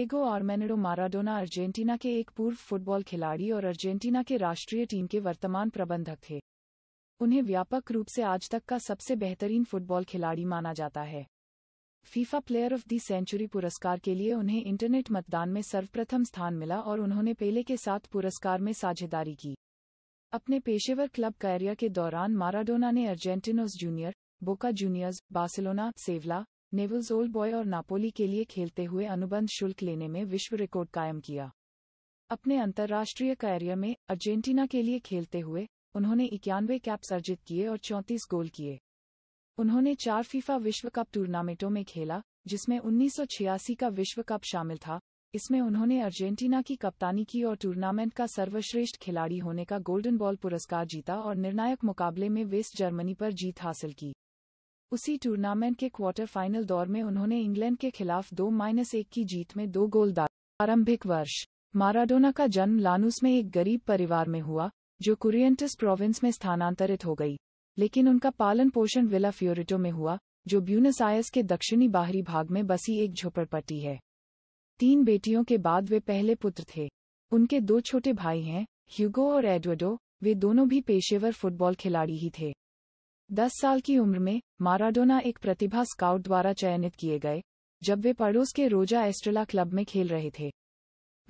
Diego आर्मेनेडो Maradona Argentina के एक पूर्व फुटबॉल खिलाड़ी और अर्जेंटीना के राष्ट्रीय टीम के वर्तमान प्रबंधक थे उन्हें व्यापक रूप से आज तक का सबसे बेहतरीन फुटबॉल खिलाड़ी माना जाता है FIFA player of the century पुरस्कार के लिए उन्हें इंटरनेट मतदान में सर्वप्रथम स्थान मिला और उन्होंने पेले के साथ पुरस्कार में साझेदारी की अपने पेशेवर क्लब कैरियर के दौरान माराडोना ने Argentinos Junior Boca Juniors Barcelona Sevilla Newell's Old Boy और नापोली के लिए खेलते हुए अनुबंध शुल्क लेने में विश्व रिकॉर्ड कायम किया अपने अंतर्राष्ट्रीय कैरियर में अर्जेंटीना के लिए खेलते हुए उन्होंने इक्यानवे कैप्स अर्जित किए और चौंतीस गोल किए उन्होंने चार फीफा विश्व कप टूर्नामेंटों में खेला जिसमें उन्नीस का विश्व कप शामिल था इसमें उन्होंने अर्जेंटीना की कप्तानी की और टूर्नामेंट का सर्वश्रेष्ठ खिलाड़ी होने का गोल्डन बॉल पुरस्कार जीता और निर्णायक मुकाबले में वेस्ट जर्मनी पर जीत हासिल की उसी टूर्नामेंट के क्वार्टर फाइनल दौर में उन्होंने इंग्लैंड के खिलाफ दो माइनस एक की जीत में दो गोल डाले प्रारंभिक वर्ष माराडोना का जन्म लानूस में एक गरीब परिवार में हुआ जो कुरियंटस प्रोविंस में स्थानांतरित हो गई लेकिन उनका पालन पोषण विला फ्योरिटो में हुआ जो ब्यूनस के दक्षिणी बाहरी भाग में बसी एक झोपड़पट्टी है तीन बेटियों के बाद वे पहले पुत्र थे उनके दो छोटे भाई हैं ह्यूगो और एडवर्डो वे दोनों भी पेशेवर फुटबॉल खिलाड़ी ही थे दस साल की उम्र में माराडोना एक प्रतिभा स्काउट द्वारा चयनित किए गए जब वे पड़ोस के रोजा एस्ट्रेला क्लब में खेल रहे थे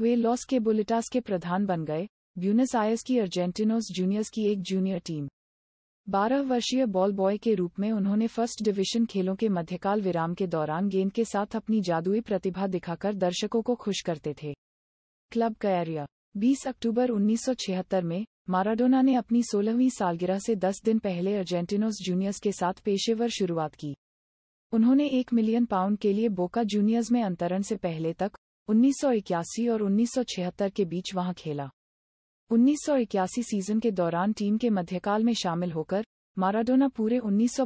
वे लॉस के बुलेटास के प्रधान बन गए ब्यूनस आयस की अर्जेंटिनोस जूनियर्स की एक जूनियर टीम बारह वर्षीय बॉल बॉय के रूप में उन्होंने फर्स्ट डिवीजन खेलों के मध्यकाल विराम के दौरान गेंद के साथ अपनी जादुई प्रतिभा दिखाकर दर्शकों को खुश करते थे क्लब कैरिया 20 अक्टूबर 1976 में माराडोना ने अपनी सोलहवीं सालगिरह से 10 दिन पहले अर्जेंटिनोस जूनियर्स के साथ पेशेवर शुरुआत की उन्होंने एक मिलियन पाउंड के लिए बोका जूनियर्स में अंतरण से पहले तक उन्नीस और उन्नीस के बीच वहां खेला उन्नीस सीजन के दौरान टीम के मध्यकाल में शामिल होकर माराडोना पूरे उन्नीस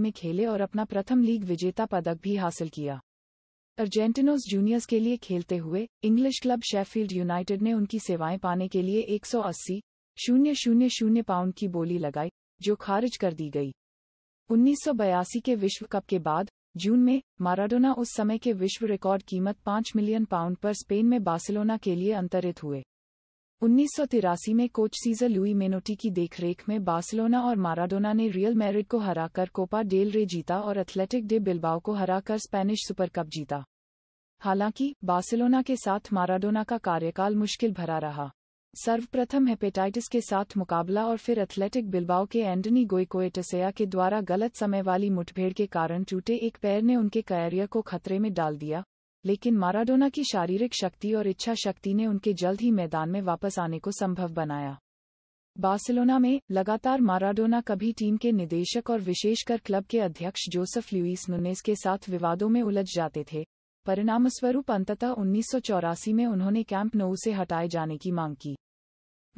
में खेले और अपना प्रथम लीग विजेता पदक भी हासिल किया अर्जेंटिनोस जूनियर्स के लिए खेलते हुए इंग्लिश क्लब शेफील्ड यूनाइटेड ने उनकी सेवाएं पाने के लिए 180 शून्य शून्य शून्य पाउंड की बोली लगाई जो खारिज कर दी गई उन्नीस के विश्व कप के बाद जून में माराडोना उस समय के विश्व रिकॉर्ड कीमत 5 मिलियन पाउंड पर स्पेन में बार्सिलोना के लिए अंतरित हुए उन्नीस में कोच सीजर लुई मेनोटी की देखरेख में बार्सिलोना और माराडोना ने रियल मैरिड को हराकर कोपा डेल रे जीता और एथलेटिक डे बिल्बाओ को हराकर स्पेनिश सुपर कप जीता हालांकि बार्सिलोना के साथ माराडोना का कार्यकाल मुश्किल भरा रहा सर्वप्रथम हेपेटाइटिस के साथ मुकाबला और फिर एथलेटिक बिल्बाओ के एंडनी गोइकोएटसेया के द्वारा गलत समय वाली मुठभेड़ के कारण टूटे एक पैर ने उनके कैरियर को खतरे में डाल दिया लेकिन माराडोना की शारीरिक शक्ति और इच्छा शक्ति ने उनके जल्द ही मैदान में वापस आने को संभव बनाया बार्सिलोना में लगातार माराडोना कभी टीम के निदेशक और विशेषकर क्लब के अध्यक्ष जोसेफ लुइस नुनेस के साथ विवादों में उलझ जाते थे परिणामस्वरूप अंततः उन्नीस में उन्होंने कैंप नो से हटाए जाने की मांग की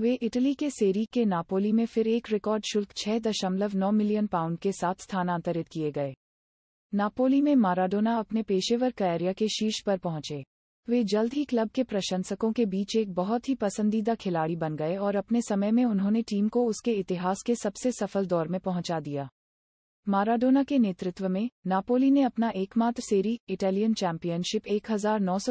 वे इटली के सेरी के नापोली में फिर एक रिकॉर्ड शुल्क छह दशमलव नौ मिलियन पाउंड के साथ स्थानांतरित किए गए नापोली में माराडोना अपने पेशेवर कैरियर के शीर्ष पर पहुंचे वे जल्द ही क्लब के प्रशंसकों के बीच एक बहुत ही पसंदीदा खिलाड़ी बन गए और अपने समय में उन्होंने टीम को उसके इतिहास के सबसे सफल दौर में पहुंचा दिया माराडोना के नेतृत्व में नापोली ने अपना एकमात्र सेरी इटालियन चैंपियनशिप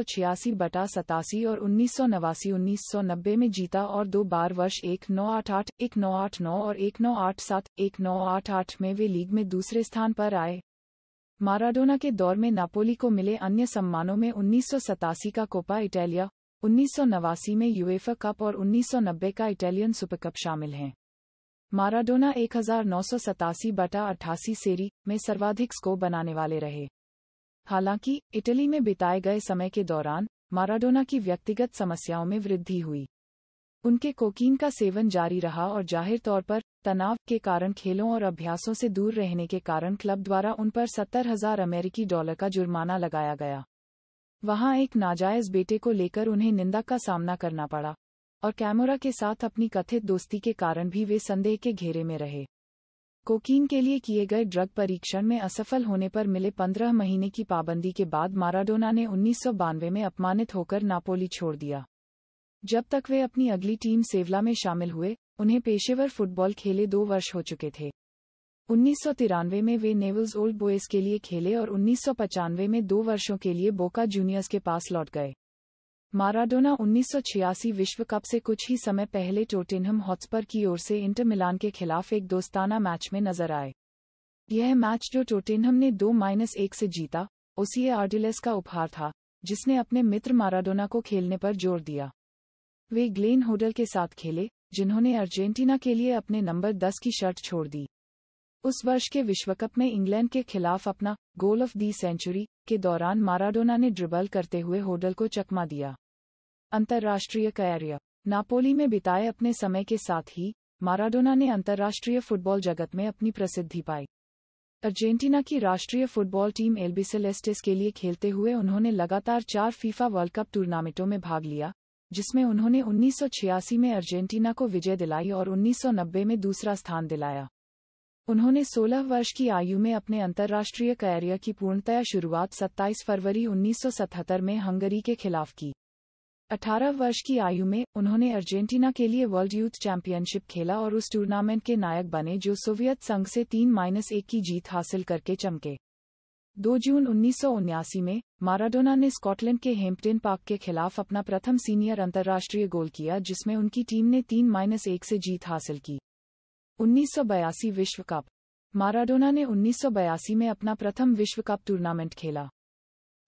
छियासी बटा सतासी और उन्नीस सौ नवासी उन्नीस सौ नब्बे में जीता और दो बार वर्ष एक नौ आठ आठ एक नौ आठ नौ और एक नौ आठ सात एक नौ आठ आठ में वे लीग में दूसरे स्थान पर आए माराडोना के दौर में नापोली को मिले अन्य सम्मानों में उन्नीस का कोपा इटालिया उन्नीस में यूएफा कप और उन्नीस का इटालियन सुपरकप शामिल हैं माराडोना एक हजार नौ सौ सतासी बटा अट्ठासी सेरी में सर्वाधिक स्कोर बनाने वाले रहे हालांकि इटली में बिताए गए समय के दौरान माराडोना की व्यक्तिगत समस्याओं में वृद्धि हुई उनके कोकीन का सेवन जारी रहा और जाहिर तौर पर तनाव के कारण खेलों और अभ्यासों से दूर रहने के कारण क्लब द्वारा उन पर सत्तर हजार अमेरिकी डॉलर का जुर्माना लगाया गया वहां एक नाजायज बेटे को लेकर उन्हें निंदा का सामना करना पड़ा और कैमोरा के साथ अपनी कथित दोस्ती के कारण भी वे संदेह के घेरे में रहे कोकीन के लिए किए गए ड्रग परीक्षण में असफल होने पर मिले पंद्रह महीने की पाबंदी के बाद माराडोना ने उन्नीस में अपमानित होकर नापोली छोड़ दिया जब तक वे अपनी अगली टीम सेवला में शामिल हुए उन्हें पेशेवर फुटबॉल खेले दो वर्ष हो चुके थे उन्नीस में वे नेवल्स ओल्ड बॉयज के लिए खेले और उन्नीस में दो वर्षों के लिए बोका जूनियर्स के पास लौट गए माराडोना उन्नीस विश्व कप से कुछ ही समय पहले टोटेनहम हॉटस्पर की ओर से इंटर मिलान के खिलाफ एक दोस्ताना मैच में नजर आए यह मैच जो टोटेनहम ने दो माइनस एक से जीता ओसीए आर्डिलेस का उपहार था जिसने अपने मित्र माराडोना को खेलने पर जोर दिया वे ग्लेन होडल के साथ खेले जिन्होंने अर्जेंटीना के लिए अपने नंबर दस की शर्ट छोड़ दी उस वर्ष के विश्व कप में इंग्लैंड के खिलाफ अपना गोल ऑफ दी सेंचुरी के दौरान माराडोना ने ड्रिबल करते हुए होडल को चकमा दिया अंतर्राष्ट्रीय कैरियर नापोली में बिताए अपने समय के साथ ही माराडोना ने अंतर्राष्ट्रीय फुटबॉल जगत में अपनी प्रसिद्धि पाई अर्जेंटीना की राष्ट्रीय फुटबॉल टीम एल्बी के लिए खेलते हुए उन्होंने लगातार चार फीफा वर्ल्ड कप टूर्नामेंटों में भाग लिया जिसमें उन्होंने 1986 में अर्जेंटीना को विजय दिलाई और 1990 में दूसरा स्थान दिलाया उन्होंने 16 वर्ष की आयु में अपने अंतर्राष्ट्रीय कैरियर की पूर्णतया शुरुआत 27 फरवरी 1977 में हंगरी के खिलाफ की 18 वर्ष की आयु में उन्होंने अर्जेंटीना के लिए वर्ल्ड यूथ चैंपियनशिप खेला और उस टूर्नामेंट के नायक बने जो सोवियत संघ से तीन माइनस एक की जीत हासिल करके चमके 2 जून उन्नीस में माराडोना ने स्कॉटलैंड के हेम्पटन पार्क के खिलाफ अपना प्रथम सीनियर अंतर्राष्ट्रीय गोल किया जिसमें उनकी टीम ने तीन माइनस एक से जीत हासिल की 1982 विश्व कप माराडोना ने 1982 में अपना प्रथम विश्व कप टूर्नामेंट खेला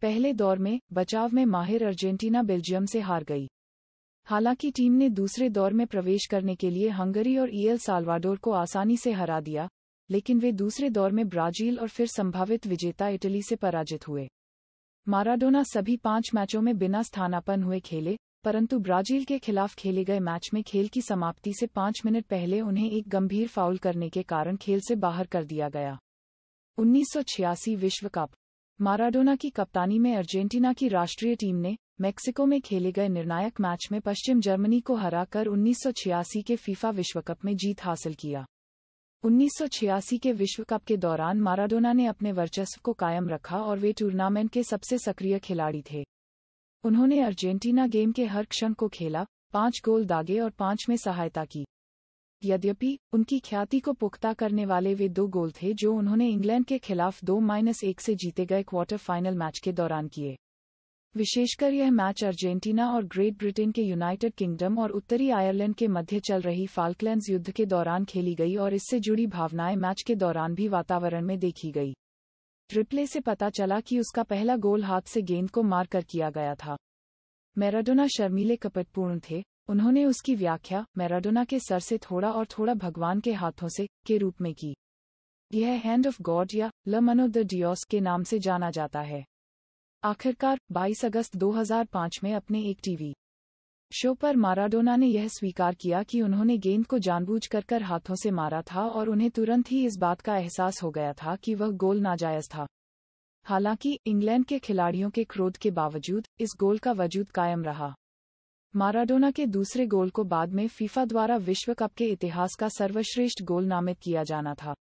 पहले दौर में बचाव में माहिर अर्जेंटीना बेल्जियम से हार गई हालांकि टीम ने दूसरे दौर में प्रवेश करने के लिए हंगरी और ईएल साल्वाडोर को आसानी से हरा दिया लेकिन वे दूसरे दौर में ब्राजील और फिर संभावित विजेता इटली से पराजित हुए माराडोना सभी पांच मैचों में बिना स्थानापन हुए खेले परंतु ब्राजील के खिलाफ खेले गए मैच में खेल की समाप्ति से पांच मिनट पहले उन्हें एक गंभीर फाउल करने के कारण खेल से बाहर कर दिया गया 1986 विश्व कप माराडोना की कप्तानी में अर्जेंटीना की राष्ट्रीय टीम ने मेक्सिको में खेले गए निर्णायक मैच में पश्चिम जर्मनी को हराकर 1986 के फीफा विश्व कप में जीत हासिल किया उन्नीस के विश्व कप के दौरान माराडोना ने अपने वर्चस्व को कायम रखा और वे टूर्नामेंट के सबसे सक्रिय खिलाड़ी थे उन्होंने अर्जेंटीना गेम के हर क्षण को खेला पांच गोल दागे और पांच में सहायता की यद्यपि उनकी ख्याति को पुख्ता करने वाले वे दो गोल थे जो उन्होंने इंग्लैंड के खिलाफ दो माइनस एक से जीते गए क्वार्टर फाइनल मैच के दौरान किए विशेषकर यह मैच अर्जेंटीना और ग्रेट ब्रिटेन के यूनाइटेड किंगडम और उत्तरी आयरलैंड के मध्य चल रही फाल्कलैंड युद्ध के दौरान खेली गई और इससे जुड़ी भावनाएं मैच के दौरान भी वातावरण में देखी गई रिप्ले से पता चला कि उसका पहला गोल हाथ से गेंद को मारकर किया गया था मैराडोना शर्मीले कपटपूर्ण थे उन्होंने उसकी व्याख्या मैराडोना के सर से थोड़ा और थोड़ा भगवान के हाथों से के रूप में की यह हैंड ऑफ गॉड या ल मनो द डियोस के नाम से जाना जाता है आखिरकार 22 अगस्त 2005 में अपने एक टीवी शो पर माराडोना ने यह स्वीकार किया कि उन्होंने गेंद को जानबूझ कर कर हाथों से मारा था और उन्हें तुरंत ही इस बात का एहसास हो गया था कि वह गोल नाजायज था हालांकि इंग्लैंड के खिलाड़ियों के क्रोध के बावजूद इस गोल का वजूद कायम रहा माराडोना के दूसरे गोल को बाद में फीफा द्वारा विश्व कप के इतिहास का सर्वश्रेष्ठ गोल नामित किया जाना था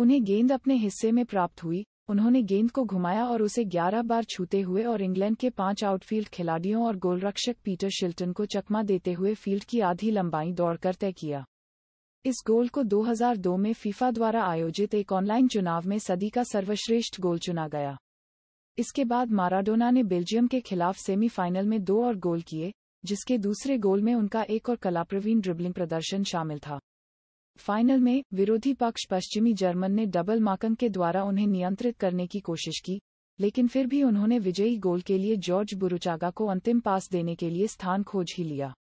उन्हें गेंद अपने हिस्से में प्राप्त हुई उन्होंने गेंद को घुमाया और उसे 11 बार छूते हुए और इंग्लैंड के पांच आउटफील्ड खिलाड़ियों और गोलरक्षक पीटर शिल्टन को चकमा देते हुए फील्ड की आधी लंबाई दौड़कर तय किया इस गोल को 2002 में फीफा द्वारा आयोजित एक ऑनलाइन चुनाव में सदी का सर्वश्रेष्ठ गोल चुना गया इसके बाद माराडोना ने बेल्जियम के खिलाफ सेमीफाइनल में दो और गोल किए जिसके दूसरे गोल में उनका एक और कलाप्रवीण ड्रिबलिंग प्रदर्शन शामिल था फाइनल में विरोधी पक्ष पश्चिमी जर्मन ने डबल माकन के द्वारा उन्हें नियंत्रित करने की कोशिश की लेकिन फिर भी उन्होंने विजयी गोल के लिए जॉर्ज बुरुचागा को अंतिम पास देने के लिए स्थान खोज ही लिया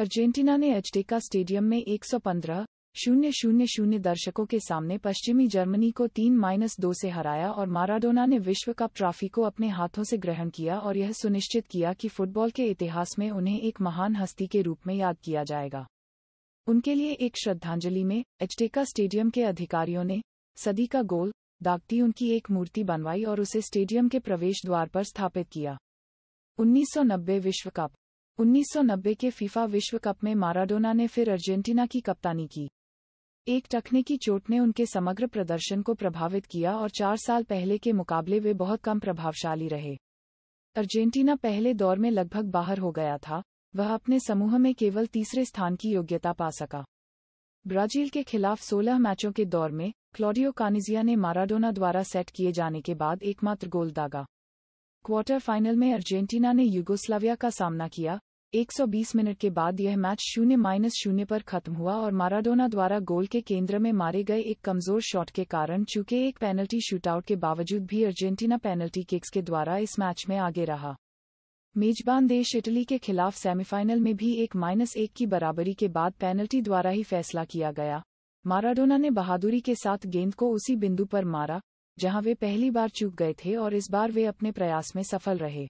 अर्जेंटीना ने एचटेका स्टेडियम में 115 शून्य शून्य शून्य दर्शकों के सामने पश्चिमी जर्मनी को तीन माइनस दो से हराया और माराडोना ने विश्व कप ट्रॉफी को अपने हाथों से ग्रहण किया और यह सुनिश्चित किया कि फुटबॉल के इतिहास में उन्हें एक महान हस्ती के रूप में याद किया जाएगा उनके लिए एक श्रद्धांजलि में एचटेका स्टेडियम के अधिकारियों ने सदी का गोल दागती उनकी एक मूर्ति बनवाई और उसे स्टेडियम के प्रवेश द्वार पर स्थापित किया 1990 विश्व कप 1990 के फीफा विश्व कप में माराडोना ने फिर अर्जेंटीना की कप्तानी की एक टखने की चोट ने उनके समग्र प्रदर्शन को प्रभावित किया और चार साल पहले के मुकाबले वे बहुत कम प्रभावशाली रहे अर्जेंटीना पहले दौर में लगभग बाहर हो गया था वह अपने समूह में केवल तीसरे स्थान की योग्यता पा सका ब्राजील के खिलाफ 16 मैचों के दौर में क्लॉडियो कानिजिया ने माराडोना द्वारा सेट किए जाने के बाद एकमात्र गोल दागा क्वार्टर फाइनल में अर्जेंटीना ने यूगोस्लाविया का सामना किया 120 मिनट के बाद यह मैच शून्य माइनस शून्य पर खत्म हुआ और माराडोना द्वारा गोल के केंद्र में मारे गए एक कमजोर शॉट के कारण चूंकि एक पेनल्टी शूटआउट के बावजूद भी अर्जेंटीना पेनल्टी किक्स के द्वारा इस मैच में आगे रहा मेजबान देश इटली के खिलाफ सेमीफाइनल में भी एक माइनस एक की बराबरी के बाद पेनल्टी द्वारा ही फैसला किया गया माराडोना ने बहादुरी के साथ गेंद को उसी बिंदु पर मारा जहां वे पहली बार चूक गए थे और इस बार वे अपने प्रयास में सफल रहे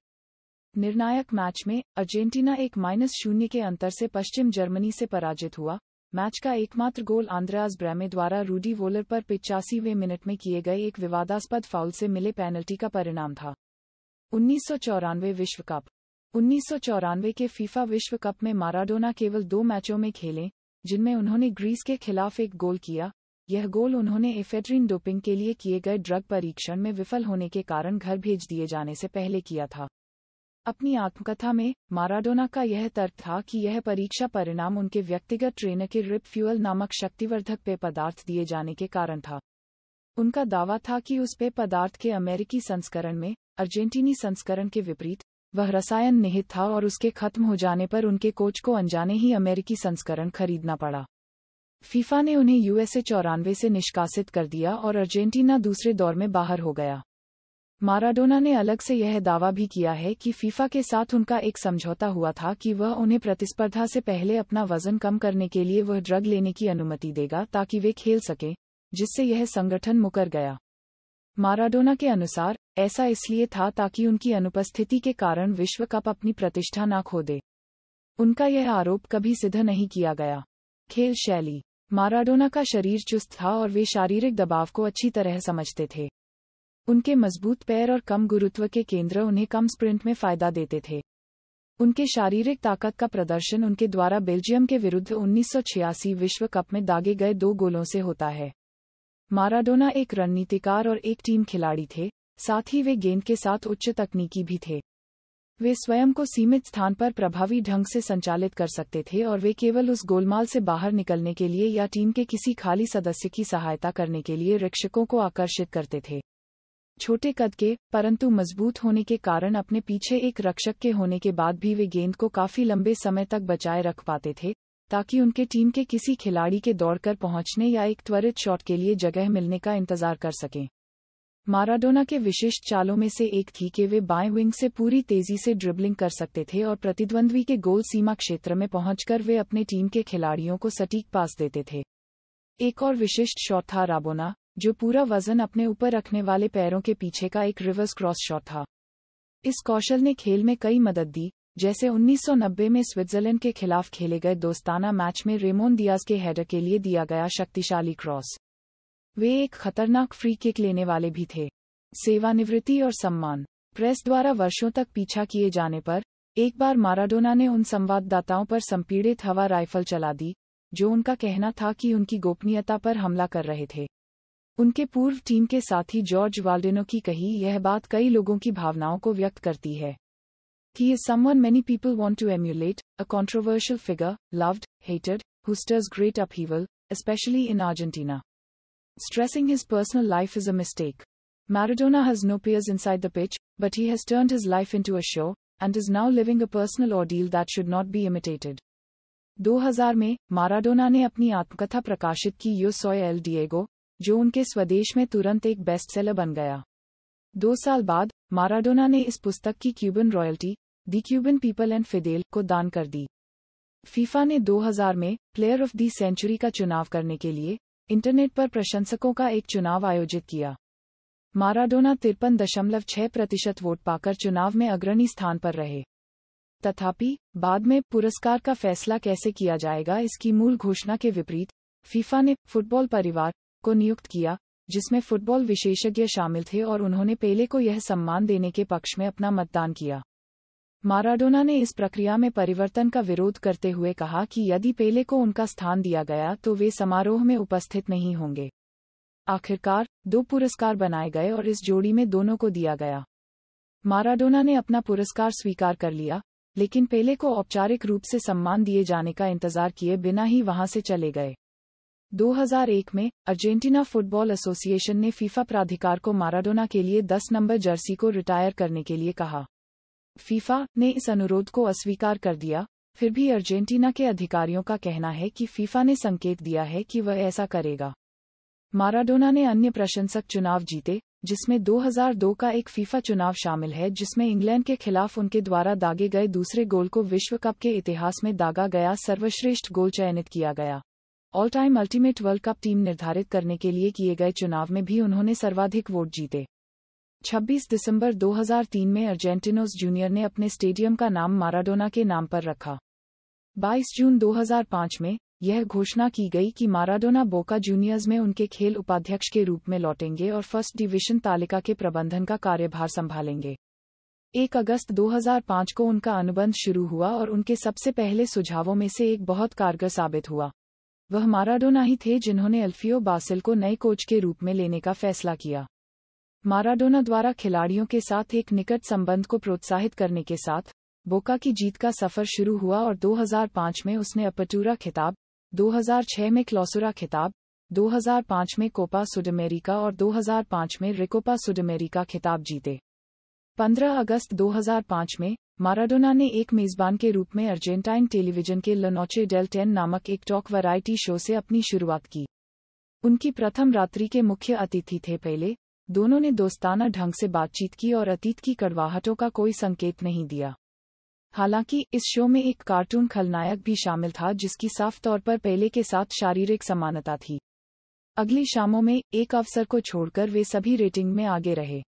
निर्णायक मैच में अर्जेंटीना एक माइनस शून्य के अंतर से पश्चिम जर्मनी से पराजित हुआ मैच का एकमात्र गोल आंद्राज ब्रैमे द्वारा रूडी वोलर पर पिचासीवें मिनट में किए गए एक विवादास्पद फाउल से मिले पेनल्टी का परिणाम था उन्नीस विश्व कप उन्नीस के फीफा विश्व कप में माराडोना केवल दो मैचों में खेले जिनमें उन्होंने ग्रीस के खिलाफ एक गोल किया यह गोल उन्होंने एफेड्रीन डोपिंग के लिए किए गए ड्रग परीक्षण में विफल होने के कारण घर भेज दिए जाने से पहले किया था अपनी आत्मकथा में माराडोना का यह तर्क था कि यह परीक्षा परिणाम उनके व्यक्तिगत ट्रेनर के रिप फ्यूअल नामक शक्तिवर्धक पेय पदार्थ दिए जाने के कारण था उनका दावा था कि उस पेय पदार्थ के अमेरिकी संस्करण में अर्जेंटीनी संस्करण के विपरीत वह रसायन निहित था और उसके खत्म हो जाने पर उनके कोच को अनजाने ही अमेरिकी संस्करण खरीदना पड़ा फीफा ने उन्हें यूएसए चौरानवे से निष्कासित कर दिया और अर्जेंटीना दूसरे दौर में बाहर हो गया माराडोना ने अलग से यह दावा भी किया है कि फीफा के साथ उनका एक समझौता हुआ था कि वह उन्हें प्रतिस्पर्धा से पहले अपना वजन कम करने के लिए वह ड्रग लेने की अनुमति देगा ताकि वे खेल सकें जिससे यह संगठन मुकर गया माराडोना के अनुसार ऐसा इसलिए था ताकि उनकी अनुपस्थिति के कारण विश्व कप अपनी प्रतिष्ठा न खो दे उनका यह आरोप कभी सिद्ध नहीं किया गया खेल शैली माराडोना का शरीर चुस्त था और वे शारीरिक दबाव को अच्छी तरह समझते थे उनके मजबूत पैर और कम गुरुत्व के केंद्र उन्हें कम स्प्रिंट में फायदा देते थे उनके शारीरिक ताकत का प्रदर्शन उनके द्वारा बेल्जियम के विरुद्ध 1986 विश्व कप में दागे गए दो गोलों से होता है माराडोना एक रणनीतिकार और एक टीम खिलाड़ी थे साथ ही वे गेंद के साथ उच्च तकनीकी भी थे वे स्वयं को सीमित स्थान पर प्रभावी ढंग से संचालित कर सकते थे और वे केवल उस गोलमाल से बाहर निकलने के लिए या टीम के किसी खाली सदस्य की सहायता करने के लिए रक्षकों को आकर्षित करते थे छोटे कद के परंतु मजबूत होने के कारण अपने पीछे एक रक्षक के होने के बाद भी वे गेंद को काफी लंबे समय तक बचाए रख पाते थे ताकि उनके टीम के किसी खिलाड़ी के दौड़कर पहुंचने या एक त्वरित शॉट के लिए जगह मिलने का इंतजार कर सकें माराडोना के विशिष्ट चालों में से एक थी कि वे बाएं विंग से पूरी तेजी से ड्रिबलिंग कर सकते थे और प्रतिद्वंद्वी के गोल सीमा क्षेत्र में पहुंचकर वे अपने टीम के खिलाड़ियों को सटीक पास देते थे एक और विशिष्ट शॉट था राबोना जो पूरा वजन अपने ऊपर रखने वाले पैरों के पीछे का एक रिवर्स क्रॉस शॉट था इस कौशल ने खेल में कई मदद दी जैसे 1990 में स्विट्जरलैंड के खिलाफ खेले गए दोस्ताना मैच में रेमोन दियाज के हेडर के लिए दिया गया शक्तिशाली क्रॉस वे एक खतरनाक फ्री किक लेने वाले भी थे सेवानिवृत्ति और सम्मान प्रेस द्वारा वर्षों तक पीछा किए जाने पर एक बार माराडोना ने उन संवाददाताओं पर संपीड़ित हवा राइफल चला दी जो उनका कहना था कि उनकी गोपनीयता पर हमला कर रहे थे उनके पूर्व टीम के साथी जॉर्ज वाल्डेनो की कही यह बात कई लोगों की भावनाओं को व्यक्त करती है कि ये someone many people want to emulate a controversial figure loved hated who stirs great upheaval especially in Argentina Stressing his personal life is a mistake. Maradona has no peers inside the pitch, but he has turned his life into a show, and is now living a personal ordeal that should not be imitated. 2000 में Maradona ने अपनी आत्मकथा प्रकाशित की यो सोय L Diego जो उनके स्वदेश में तुरंत एक बेस्ट सेलर बन गया दो साल बाद माराडोना ने इस पुस्तक की Cuban royalty the Cuban people and Fidel को दान कर दी फीफा ने 2000 में प्लेयर ऑफ दी सेंचुरी का चुनाव करने के लिए इंटरनेट पर प्रशंसकों का एक चुनाव आयोजित किया माराडोना तिरपन दशमलव छह प्रतिशत वोट पाकर चुनाव में अग्रणी स्थान पर रहे तथापि बाद में पुरस्कार का फैसला कैसे किया जाएगा इसकी मूल घोषणा के विपरीत फीफा ने फुटबॉल परिवार को नियुक्त किया जिसमें फुटबॉल विशेषज्ञ शामिल थे और उन्होंने पेले को यह सम्मान देने के पक्ष में अपना मतदान किया माराडोना ने इस प्रक्रिया में परिवर्तन का विरोध करते हुए कहा कि यदि पेले को उनका स्थान दिया गया तो वे समारोह में उपस्थित नहीं होंगे आखिरकार दो पुरस्कार बनाए गए और इस जोड़ी में दोनों को दिया गया माराडोना ने अपना पुरस्कार स्वीकार कर लिया लेकिन पेले को औपचारिक रूप से सम्मान दिए जाने का इंतजार किए बिना ही वहां से चले गए 2001 में अर्जेंटीना फुटबॉल एसोसिएशन ने फीफा प्राधिकार को माराडोना के लिए 10 नंबर जर्सी को रिटायर करने के लिए कहा फीफा ने इस अनुरोध को अस्वीकार कर दिया फिर भी अर्जेंटीना के अधिकारियों का कहना है कि फीफा ने संकेत दिया है कि वह ऐसा करेगा माराडोना ने अन्य प्रशंसक चुनाव जीते जिसमें 2002 का एक फीफा चुनाव शामिल है जिसमें इंग्लैंड के खिलाफ उनके द्वारा दागे गए दूसरे गोल को विश्व कप के इतिहास में दागा गया सर्वश्रेष्ठ गोल चयनित किया गया all time ultimate world cup team निर्धारित करने के लिए किए गए चुनाव में भी उन्होंने सर्वाधिक वोट जीते 26 दिसंबर 2003 में अर्जेंटिनोस जूनियर ने अपने स्टेडियम का नाम माराडोना के नाम पर रखा 22 जून 2005 में यह घोषणा की गई कि माराडोना बोका जूनियर्स में उनके खेल उपाध्यक्ष के रूप में लौटेंगे और फर्स्ट डिवीजन तालिका के प्रबंधन का कार्यभार संभालेंगे 1 अगस्त 2005 को उनका अनुबंध शुरू हुआ और उनके सबसे पहले सुझावों में से एक बहुत कारगर साबित हुआ वह माराडोना ही थे जिन्होंने अल्फियो बासिल को नए कोच के रूप में लेने का फैसला किया माराडोना द्वारा खिलाड़ियों के साथ एक निकट संबंध को प्रोत्साहित करने के साथ बोका की जीत का सफर शुरू हुआ और 2005 में उसने अपटूरा खिताब 2006 में क्लॉसुरा खिताब 2005 में कोपा सुडमेरिका और 2005 में रिकोपा सुडमेरिका खिताब जीते 15 अगस्त 2005 में माराडोना ने एक मेजबान के रूप में अर्जेंटाइन टेलीविजन के लनोचे डेल टेन नामक एक टॉक वैरायटी शो से अपनी शुरुआत की उनकी प्रथम रात्रि के मुख्य अतिथि थे पहले दोनों ने दोस्ताना ढंग से बातचीत की और अतीत की कड़वाहटों का कोई संकेत नहीं दिया हालांकि इस शो में एक कार्टून खलनायक भी शामिल था जिसकी साफ तौर पर पहले के साथ शारीरिक समानता थी अगली शामों में एक अवसर को छोड़कर वे सभी रेटिंग में आगे रहे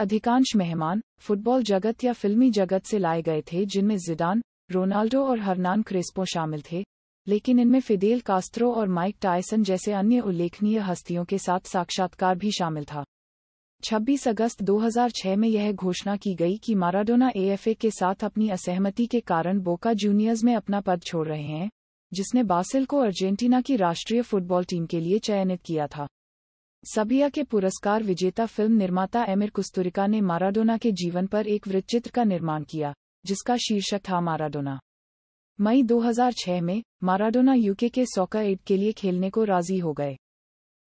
अधिकांश मेहमान फुटबॉल जगत या फिल्मी जगत से लाए गए थे जिनमें जिडान रोनाल्डो और हरनान क्रेस्पो शामिल थे लेकिन इनमें फिदेल कास्त्रो और माइक टायसन जैसे अन्य उल्लेखनीय हस्तियों के साथ साक्षात्कार भी शामिल था 26 अगस्त 2006 में यह घोषणा की गई कि माराडोना एएफए के साथ अपनी असहमति के कारण बोका जूनियर्स में अपना पद छोड़ रहे हैं जिसने बासिल को अर्जेंटीना की राष्ट्रीय फुटबॉल टीम के लिए चयनित किया था सबिया के पुरस्कार विजेता फिल्म निर्माता एमिर कुस्तुरिका ने माराडोना के जीवन पर एक वृत्तचित्र का निर्माण किया जिसका शीर्षक था माराडोना मई 2006 में माराडोना यूके के सॉकर एड के लिए खेलने को राजी हो गए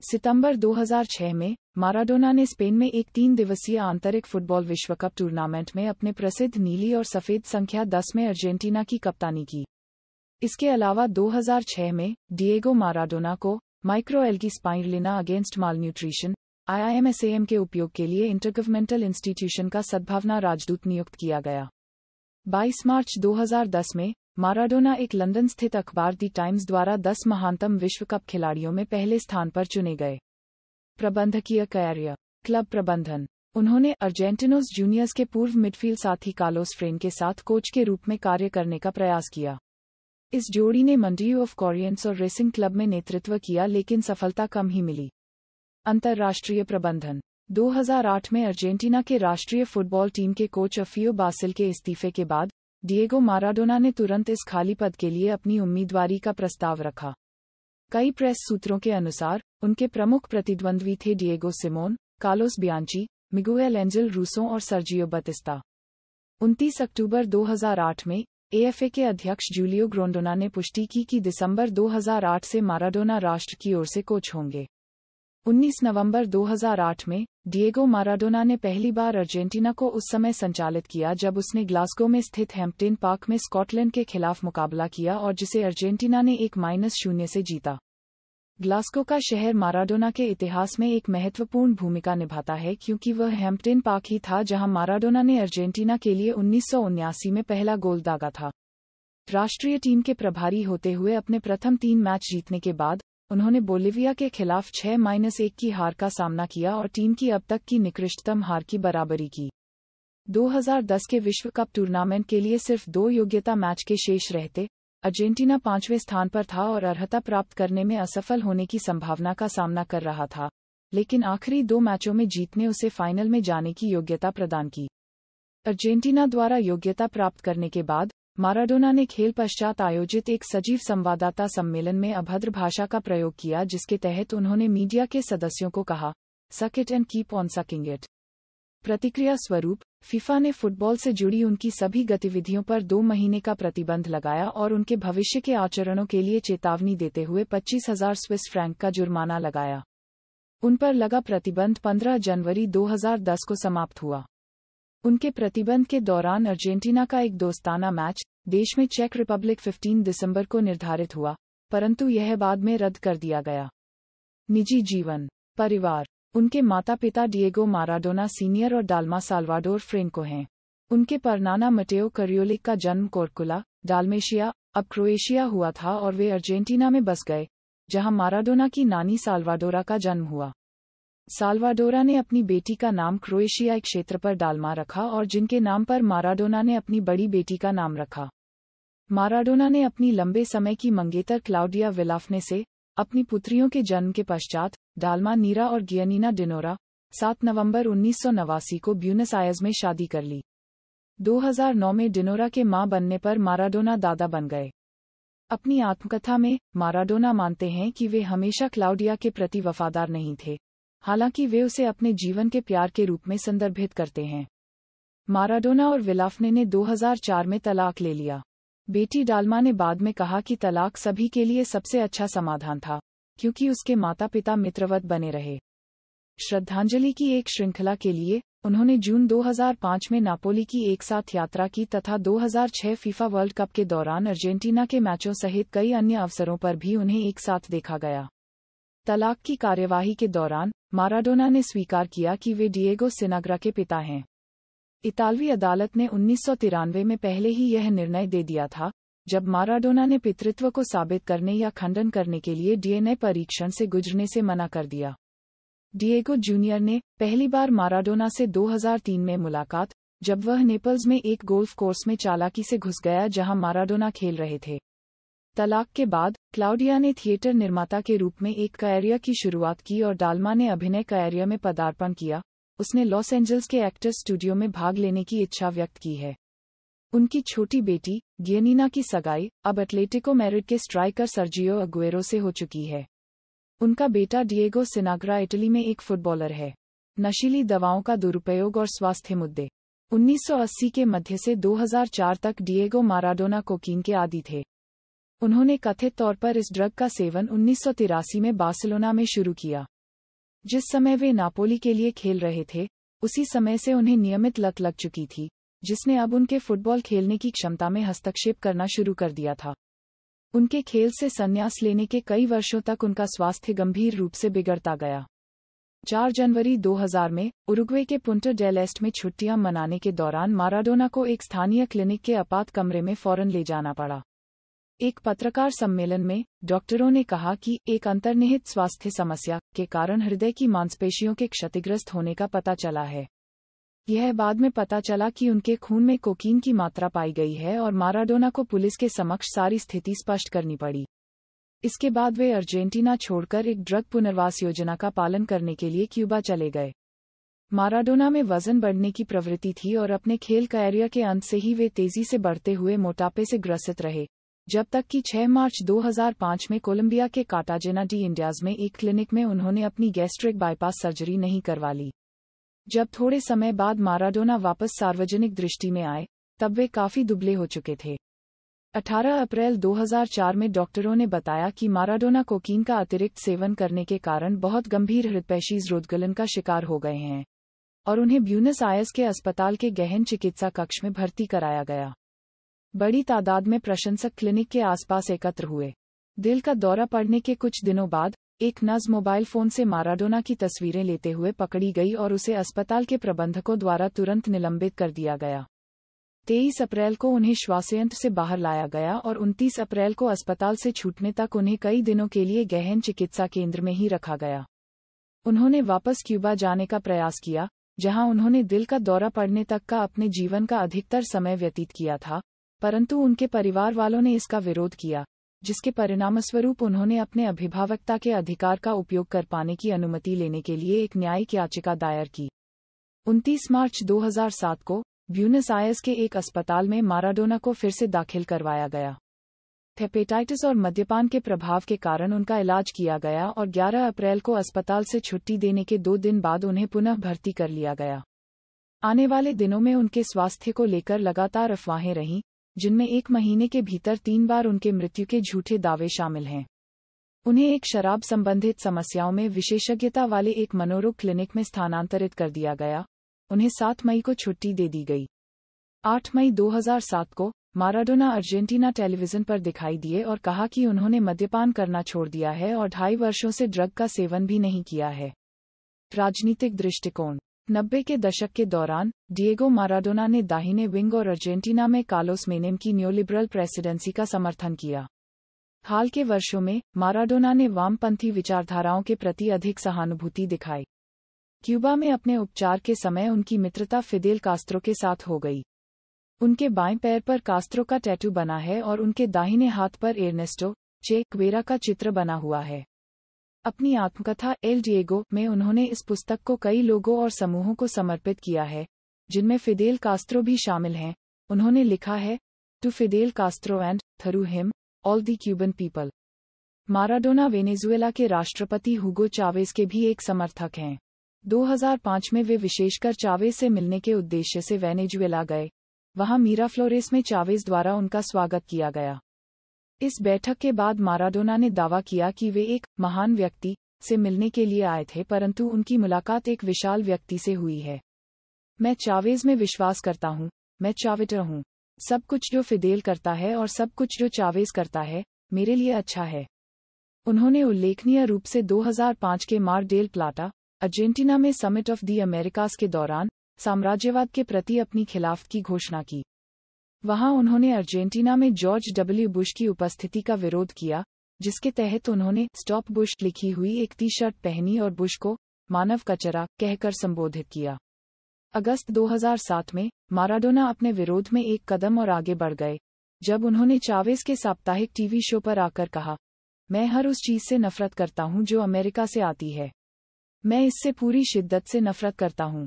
सितंबर 2006 में माराडोना ने स्पेन में एक तीन दिवसीय आंतरिक फुटबॉल विश्व कप टूर्नामेंट में अपने प्रसिद्ध नीली और सफेद संख्या 10 में अर्जेंटीना की कप्तानी की इसके अलावा 2006 में डिएगो माराडोना को algae spirulina against malnutrition IIMSAM के उपयोग के लिए इंटरगवर्नमेंटल इंस्टीट्यूशन का सद्भावना राजदूत नियुक्त किया गया 22 मार्च 2010 में माराडोना एक लंदन स्थित अखबार दी टाइम्स द्वारा 10 महानतम विश्व कप खिलाड़ियों में पहले स्थान पर चुने गए प्रबंधकीय कैरियर क्लब प्रबंधन उन्होंने अर्जेंटिनोस जूनियर्स के पूर्व मिडफील्ड साथी कालोस फ्रेन के साथ कोच के रूप में कार्य करने का प्रयास किया इस जोड़ी ने मंडी ऑफ कॉरियंस और रेसिंग क्लब में नेतृत्व किया लेकिन सफलता कम ही मिली अंतर्राष्ट्रीय प्रबंधन 2008 में अर्जेंटीना के राष्ट्रीय फुटबॉल टीम के कोच अफियो बासिल के इस्तीफे के बाद डिएगो माराडोना ने तुरंत इस खाली पद के लिए अपनी उम्मीदवारी का प्रस्ताव रखा कई प्रेस सूत्रों के अनुसार उनके प्रमुख प्रतिद्वंद्वी थे Diego Simeone Carlos Bianchi Miguel Angel Russo और सर्जियो बतिस्ता 29 अक्टूबर 2008 में एएफए के अध्यक्ष जूलियो ग्रोंडोना ने पुष्टि की कि दिसंबर 2008 से माराडोना राष्ट्र की ओर से कोच होंगे 19 नवंबर 2008 में डिएगो माराडोना ने पहली बार अर्जेंटीना को उस समय संचालित किया जब उसने ग्लासगो में स्थित हेम्पटेन पार्क में स्कॉटलैंड के खिलाफ मुकाबला किया और जिसे अर्जेंटीना ने एक माइनस शून्य से जीता ग्लास्को का शहर माराडोना के इतिहास में एक महत्वपूर्ण भूमिका निभाता है क्योंकि वह हेम्पटेन पार्क ही था जहां माराडोना ने अर्जेंटीना के लिए उन्नीस में पहला गोल दागा था राष्ट्रीय टीम के प्रभारी होते हुए अपने प्रथम तीन मैच जीतने के बाद उन्होंने बोलिविया के खिलाफ छह माइनस एक की हार का सामना किया और टीम की अब तक की निकृष्टतम हार की बराबरी की 2010 के विश्व कप टूर्नामेंट के लिए सिर्फ दो योग्यता मैच के शेष रहते अर्जेंटीना पांचवें स्थान पर था और अर्हता प्राप्त करने में असफल होने की संभावना का सामना कर रहा था लेकिन आखिरी दो मैचों में जीतने उसे फाइनल में जाने की योग्यता प्रदान की अर्जेंटीना द्वारा योग्यता प्राप्त करने के बाद माराडोना ने खेल पश्चात आयोजित एक सजीव संवाददाता सम्मेलन में अभद्र भाषा का प्रयोग किया जिसके तहत उन्होंने मीडिया के सदस्यों को कहा suck it and keep on sucking it प्रतिक्रिया स्वरूप फीफा ने फुटबॉल से जुड़ी उनकी सभी गतिविधियों पर दो महीने का प्रतिबंध लगाया और उनके भविष्य के आचरणों के लिए चेतावनी देते हुए पच्चीस हजार स्विस फ्रैंक का जुर्माना लगाया उन पर लगा प्रतिबंध 15 जनवरी 2010 को समाप्त हुआ उनके प्रतिबंध के दौरान अर्जेंटीना का एक दोस्ताना मैच देश में चेक रिपब्लिक 15 दिसंबर को निर्धारित हुआ परंतु यह बाद में रद्द कर दिया गया निजी जीवन परिवार उनके माता पिता डिएगो माराडोना सीनियर और डालमा साल्वाडोर फ्रेंको हैं उनके परनाना मटेओ करियोलिक का जन्म कोरकुला डालमेशिया अब क्रोएशिया हुआ था और वे अर्जेंटीना में बस गए जहां माराडोना की नानी साल्वाडोरा का जन्म हुआ साल्वाडोरा ने अपनी बेटी का नाम क्रोएशियाई क्षेत्र पर डालमा रखा और जिनके नाम पर माराडोना ने अपनी बड़ी बेटी का नाम रखा माराडोना ने अपनी लंबे समय की मंगेतर क्लाउडिया विलाफने से अपनी पुत्रियों के जन्म के पश्चात डालमा नीरा और गियनीना डिनोरा 7 नवंबर उन्नीस को ब्यूनस आयज में शादी कर ली 2009 में डिनोरा के मां बनने पर माराडोना दादा बन गए अपनी आत्मकथा में माराडोना मानते हैं कि वे हमेशा क्लाउडिया के प्रति वफादार नहीं थे हालांकि वे उसे अपने जीवन के प्यार के रूप में संदर्भित करते हैं माराडोना और विलाफने ने 2004 में तलाक ले लिया बेटी डालमा ने बाद में कहा कि तलाक सभी के लिए सबसे अच्छा समाधान था क्योंकि उसके माता पिता मित्रवत बने रहे श्रद्धांजलि की एक श्रृंखला के लिए उन्होंने जून 2005 में नापोली की एक साथ यात्रा की तथा 2006 फीफा वर्ल्ड कप के दौरान अर्जेंटीना के मैचों सहित कई अन्य अवसरों पर भी उन्हें एक साथ देखा गया तलाक की कार्यवाही के दौरान माराडोना ने स्वीकार किया कि वे डिएगो सिनाग्रा के पिता हैं इतालवी अदालत ने उन्नीस में पहले ही यह निर्णय दे दिया था जब माराडोना ने पितृत्व को साबित करने या खंडन करने के लिए डीएनए परीक्षण से गुजरने से मना कर दिया डिएगो जूनियर ने पहली बार माराडोना से 2003 में मुलाकात जब वह नेपल्स में एक गोल्फ कोर्स में चालाकी से घुस गया जहां माराडोना खेल रहे थे तलाक के बाद क्लाउडिया ने थिएटर निर्माता के रूप में एक कैरियर की शुरुआत की और डालमा ने अभिनय कैरियर में पदार्पण किया उसने लॉस एंजल्स के एक्टर स्टूडियो में भाग लेने की इच्छा व्यक्त की है उनकी छोटी बेटी गियनीना की सगाई अब एटलेटिको मैरिड के स्ट्राइकर सर्जियो अगुएरो से हो चुकी है उनका बेटा डिएगो सिनाग्रा इटली में एक फुटबॉलर है नशीली दवाओं का दुरुपयोग और स्वास्थ्य मुद्दे 1980 के मध्य से 2004 तक डिएगो माराडोना कोकीन के आदि थे उन्होंने कथित तौर पर इस ड्रग का सेवन उन्नीस में बार्सिलोना में शुरू किया जिस समय वे नापोली के लिए खेल रहे थे उसी समय से उन्हें नियमित लत लग चुकी थी जिसने अब उनके फुटबॉल खेलने की क्षमता में हस्तक्षेप करना शुरू कर दिया था उनके खेल से संन्यास लेने के कई वर्षों तक उनका स्वास्थ्य गंभीर रूप से बिगड़ता गया 4 जनवरी 2000 में उरुग्वे के पुंटर डेलेस्ट में छुट्टियां मनाने के दौरान माराडोना को एक स्थानीय क्लिनिक के आपात कमरे में फौरन ले जाना पड़ा एक पत्रकार सम्मेलन में डॉक्टरों ने कहा कि एक अंतर्निहित स्वास्थ्य समस्या के कारण हृदय की मांसपेशियों के क्षतिग्रस्त होने का पता चला है यह बाद में पता चला कि उनके खून में कोकीन की मात्रा पाई गई है और माराडोना को पुलिस के समक्ष सारी स्थिति स्पष्ट करनी पड़ी इसके बाद वे अर्जेंटीना छोड़कर एक ड्रग पुनर्वास योजना का पालन करने के लिए क्यूबा चले गए माराडोना में वजन बढ़ने की प्रवृत्ति थी और अपने खेल कैरियर के अंत से ही वे तेजी से बढ़ते हुए मोटापे से ग्रसित रहे जब तक कि 6 मार्च 2005 में कोलंबिया के काटाजेना डी इंडियाज में एक क्लिनिक में उन्होंने अपनी गैस्ट्रिक बाईपास सर्जरी नहीं करवा ली जब थोड़े समय बाद माराडोना वापस सार्वजनिक दृष्टि में आए तब वे काफी दुबले हो चुके थे 18 अप्रैल 2004 में डॉक्टरों ने बताया कि माराडोना कोकीन का अतिरिक्त सेवन करने के कारण बहुत गंभीर हृदपैशीज रोदगलन का शिकार हो गए हैं और उन्हें ब्यूनस आयस के अस्पताल के गहन चिकित्सा कक्ष में भर्ती कराया गया बड़ी तादाद में प्रशंसक क्लिनिक के आसपास एकत्र हुए दिल का दौरा पड़ने के कुछ दिनों बाद एक नज मोबाइल फोन से माराडोना की तस्वीरें लेते हुए पकड़ी गई और उसे अस्पताल के प्रबंधकों द्वारा तुरंत निलंबित कर दिया गया तेईस अप्रैल को उन्हें श्वासयंत्र से बाहर लाया गया और 29 अप्रैल को अस्पताल से छूटने तक उन्हें कई दिनों के लिए गहन चिकित्सा केंद्र में ही रखा गया उन्होंने वापस क्यूबा जाने का प्रयास किया जहां उन्होंने दिल का दौरा पड़ने तक का अपने जीवन का अधिकतर समय व्यतीत किया था परंतु उनके परिवार वालों ने इसका विरोध किया जिसके परिणामस्वरूप उन्होंने अपने अभिभावकता के अधिकार का उपयोग कर पाने की अनुमति लेने के लिए एक न्यायिक याचिका दायर की 29 मार्च 2007 को ब्यूनस आयस के एक अस्पताल में माराडोना को फिर से दाखिल करवाया गया थेपेटाइटिस और मद्यपान के प्रभाव के कारण उनका इलाज किया गया और 11 अप्रैल को अस्पताल से छुट्टी देने के दो दिन बाद उन्हें पुनः भर्ती कर लिया गया आने वाले दिनों में उनके स्वास्थ्य को लेकर लगातार अफवाहें रहीं जिनमें एक महीने के भीतर तीन बार उनके मृत्यु के झूठे दावे शामिल हैं उन्हें एक शराब संबंधित समस्याओं में विशेषज्ञता वाले एक मनोरोग क्लिनिक में स्थानांतरित कर दिया गया उन्हें सात मई को छुट्टी दे दी गई आठ मई 2007 को माराडोना अर्जेंटीना टेलीविजन पर दिखाई दिए और कहा कि उन्होंने मद्यपान करना छोड़ दिया है और ढाई वर्षों से ड्रग का सेवन भी नहीं किया है राजनीतिक दृष्टिकोण नब्बे के दशक के दौरान डिएगो माराडोना ने दाहिने विंग और अर्जेंटीना में कालोस मेनेम की न्यूलिबरल प्रेसिडेंसी का समर्थन किया हाल के वर्षों में माराडोना ने वामपंथी विचारधाराओं के प्रति अधिक सहानुभूति दिखाई क्यूबा में अपने उपचार के समय उनकी मित्रता फिदेल कास्त्रो के साथ हो गई उनके बाएं पैर पर कास्त्रो का टैटू बना है और उनके दाहिने हाथ पर एर्नेस्टो चेक क्वेरा का चित्र बना हुआ है अपनी आत्मकथा एल डिएगो में उन्होंने इस पुस्तक को कई लोगों और समूहों को समर्पित किया है जिनमें फिदेल कास्त्रो भी शामिल हैं उन्होंने लिखा है to Fidel Castro and through him all the Cuban people Maradona Venezuela के राष्ट्रपति हुगो चावेज के भी एक समर्थक हैं 2005 में वे विशेषकर चावेज से मिलने के उद्देश्य से वेनेजुएला गए वहां मीरा फ्लोरेस में चावेज द्वारा उनका स्वागत किया गया इस बैठक के बाद माराडोना ने दावा किया कि वे एक महान व्यक्ति से मिलने के लिए आए थे परंतु उनकी मुलाकात एक विशाल व्यक्ति से हुई है मैं चावेज में विश्वास करता हूँ मैं चाविटर हूं सब कुछ जो फिदेल करता है और सब कुछ जो चावेज करता है मेरे लिए अच्छा है उन्होंने उल्लेखनीय रूप से 2005 के मार डेल प्लाटा अर्जेंटीना में समिट ऑफ दी अमेरिकास के दौरान साम्राज्यवाद के प्रति अपनी खिलाफ की घोषणा की वहां उन्होंने अर्जेंटीना में जॉर्ज डब्ल्यू बुश की उपस्थिति का विरोध किया जिसके तहत उन्होंने स्टॉप बुश लिखी हुई एक टी शर्ट पहनी और बुश को मानव कचरा कहकर संबोधित किया अगस्त 2007 में माराडोना अपने विरोध में एक कदम और आगे बढ़ गए जब उन्होंने चावेज के साप्ताहिक टीवी शो पर आकर कहा मैं हर उस चीज से नफरत करता हूं जो अमेरिका से आती है मैं इससे पूरी शिद्दत से नफरत करता हूं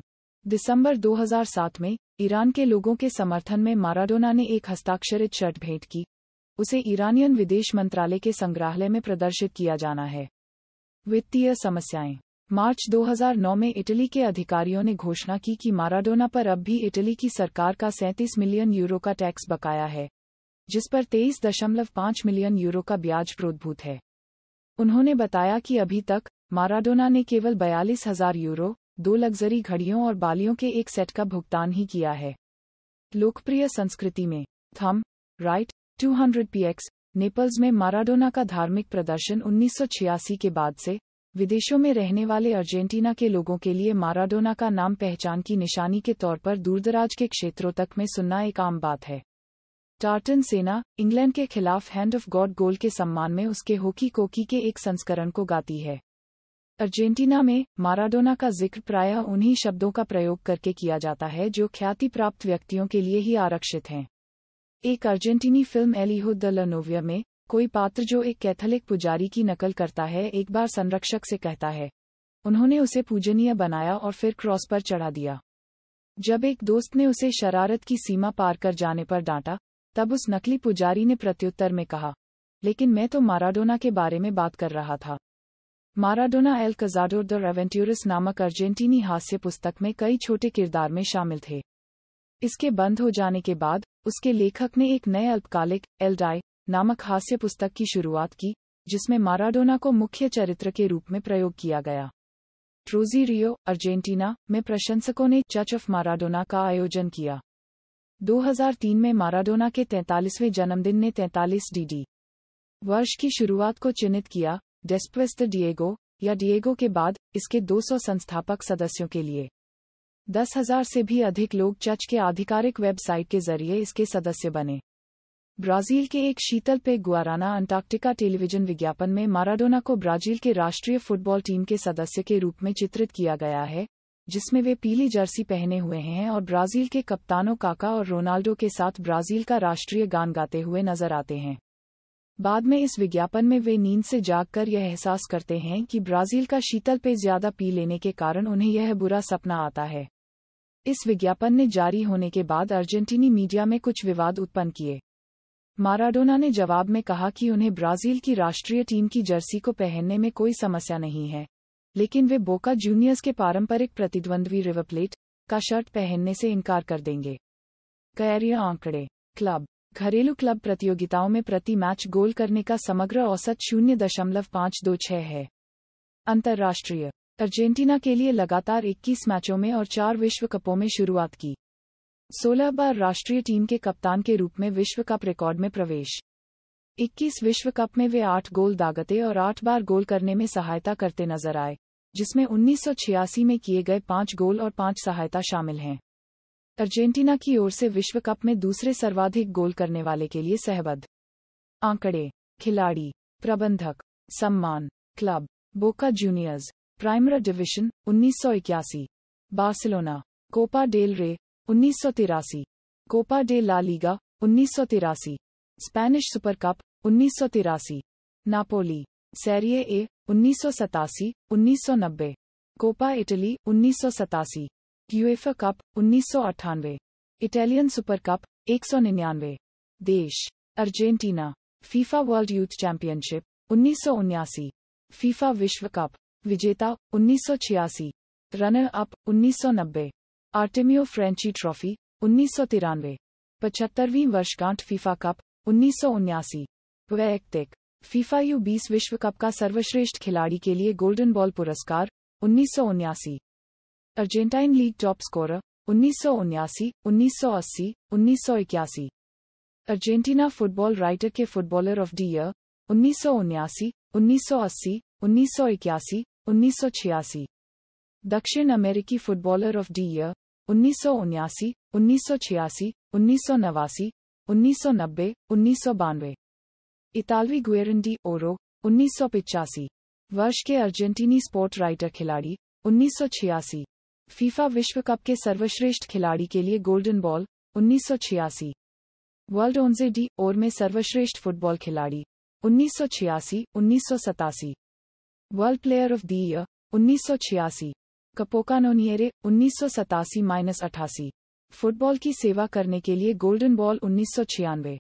दिसंबर 2007 में ईरान के लोगों के समर्थन में माराडोना ने एक हस्ताक्षरित शर्ट भेंट की उसे ईरानियन विदेश मंत्रालय के संग्रहालय में प्रदर्शित किया जाना है वित्तीय समस्याएं मार्च 2009 में इटली के अधिकारियों ने घोषणा की कि माराडोना पर अब भी इटली की सरकार का 37 मिलियन यूरो का टैक्स बकाया है जिस पर 23.5 मिलियन यूरो का ब्याज प्रोद्भूत है उन्होंने बताया कि अभी तक माराडोना ने केवल बयालीस हजार यूरो दो लग्जरी घड़ियों और बालियों के एक सेट का भुगतान ही किया है लोकप्रिय संस्कृति में थम राइट 200 पीएक्स नेपल्स में माराडोना का धार्मिक प्रदर्शन उन्नीस के बाद से विदेशों में रहने वाले अर्जेंटीना के लोगों के लिए माराडोना का नाम पहचान की निशानी के तौर पर दूरदराज के क्षेत्रों तक में सुनना एक आम बात है टार्टन सेना इंग्लैंड के खिलाफ हैंड ऑफ गॉड गोल के सम्मान में उसके हॉकी कोकी के एक संस्करण को गाती है अर्जेंटीना में माराडोना का जिक्र प्रायः उन्हीं शब्दों का प्रयोग करके किया जाता है जो ख्याति प्राप्त व्यक्तियों के लिए ही आरक्षित हैं एक अर्जेंटीनी फिल्म एलिहो द लनोविया में कोई पात्र जो एक कैथोलिक पुजारी की नकल करता है एक बार संरक्षक से कहता है उन्होंने उसे पूजनीय बनाया और फिर क्रॉस पर चढ़ा दिया जब एक दोस्त ने उसे शरारत की सीमा पार कर जाने पर डांटा तब उस नकली पुजारी ने प्रत्युत्तर में कहा लेकिन मैं तो माराडोना के बारे में बात कर रहा था Maradona El Cazador de aventuras नामक अर्जेंटीनी हास्य पुस्तक में कई छोटे किरदार में शामिल थे इसके बंद हो जाने के बाद उसके लेखक ने एक नए अल्पकालिक एलडाई नामक हास्य पुस्तक की शुरुआत की जिसमें माराडोना को मुख्य चरित्र के रूप में प्रयोग किया गया ट्रोजी रियो अर्जेंटीना में प्रशंसकों ने चर्च ऑफ माराडोना का आयोजन किया 2003 में माराडोना के 43वें जन्मदिन ने 43 डीडी वर्ष की शुरुआत को चिन्हित किया डेस्पेस डिएगो या डिएगो के बाद इसके 200 संस्थापक सदस्यों के लिए दस हजार से भी अधिक लोग चर्च के आधिकारिक वेबसाइट के जरिए इसके सदस्य बने ब्राजील के एक शीतल पे गुआराना अंटार्कटिका टेलीविजन विज्ञापन में माराडोना को ब्राजील के राष्ट्रीय फुटबॉल टीम के सदस्य के रूप में चित्रित किया गया है जिसमें वे पीली जर्सी पहने हुए हैं और ब्राजील के कप्तानों काका और रोनाल्डो के साथ ब्राजील का राष्ट्रीय गान गाते हुए नजर आते हैं बाद में इस विज्ञापन में वे नींद से जागकर यह एहसास करते हैं कि ब्राजील का शीतल पेय ज्यादा पी लेने के कारण उन्हें यह बुरा सपना आता है इस विज्ञापन ने जारी होने के बाद अर्जेंटीनी मीडिया में कुछ विवाद उत्पन्न किए माराडोना ने जवाब में कहा कि उन्हें ब्राजील की राष्ट्रीय टीम की जर्सी को पहनने में कोई समस्या नहीं है लेकिन वे बोका जूनियर्स के पारंपरिक प्रतिद्वंद्वी रिवर प्लेट का शर्ट पहनने से इनकार कर देंगे कैरियर आंकड़े क्लब घरेलू क्लब प्रतियोगिताओं में प्रति मैच गोल करने का समग्र औसत शून्य दशमलव पाँच दो छः है अंतर्राष्ट्रीय अर्जेंटीना के लिए लगातार 21 मैचों में और चार विश्व कपों में शुरुआत की 16 बार राष्ट्रीय टीम के कप्तान के रूप में विश्व कप रिकॉर्ड में प्रवेश 21 विश्व कप में वे आठ गोल दागते और आठ बार गोल करने में सहायता करते नजर आए जिसमें 1986 में किए गए पांच गोल और पांच सहायता शामिल हैं अर्जेंटीना की ओर से विश्व कप में दूसरे सर्वाधिक गोल करने वाले के लिए सहबद्ध आंकड़े खिलाड़ी प्रबंधक सम्मान क्लब बोका जूनियर्स प्राइमरा सौ इक्यासी बार्सिलोना कोपा डेल रे उन्नीस कोपा डे ला लीगा उन्नीस स्पेनिश सुपर कप उन्नीस नापोली सैरिये ए उन्नीस सौ कोपा इटली उन्नीस यूएफा कप उन्नीस इटालियन सुपर कप एक देश Argentina FIFA world youth championship उन्नीस फीफा विश्व कप विजेता उन्नीस runner up 1990 Artemio Franchi trophy उन्नीस सौ तिरानवे पचहत्तरवीं वर्षगांठ फीफा कप उन्नीस सौ उन्यासी वैयक्तिक फीफा यू बीस विश्व कप का सर्वश्रेष्ठ खिलाड़ी के लिए गोल्डन बॉल पुरस्कार उन्नीस सौ उन्यासी अर्जेंटाइन लीग टॉप स्कोरर उन्नीस सौ उन्यासी उन्नीस सौ अस्सी उन्नीस सौ इक्यासी अर्जेंटीना फुटबॉल राइटर के फुटबॉलर ऑफ द ईयर उन्नीस सौ उन्यासी उन्नीस सौ अस्सी उन्नीस सौ इक्यासी उन्नीस सौ छियासी दक्षिण अमेरिकी फुटबॉलर ऑफ द ईयर उन्नीस सौ उन्यासी उन्नीस सौ छियासी उन्नीस सौ नवासी उन्नीस सौ नब्बे उन्नीस सौ बानवे इतालवी गुएरंडी ओरो उन्नीस सौ पिचासी वर्ष के अर्जेंटीनी स्पोर्ट राइटर खिलाड़ी उन्नीस सौ छियासी फीफा विश्व कप के सर्वश्रेष्ठ खिलाड़ी के लिए गोल्डन बॉल उन्नीस वर्ल्ड ओनजे डी ओर में सर्वश्रेष्ठ फुटबॉल खिलाड़ी उन्नीस सौ world player of the year Capocannoniere उन्नीस सौ सतासी माइनस अठासी फुटबॉल की सेवा करने के लिए गोल्डन बॉल उन्नीस सौ छियानवे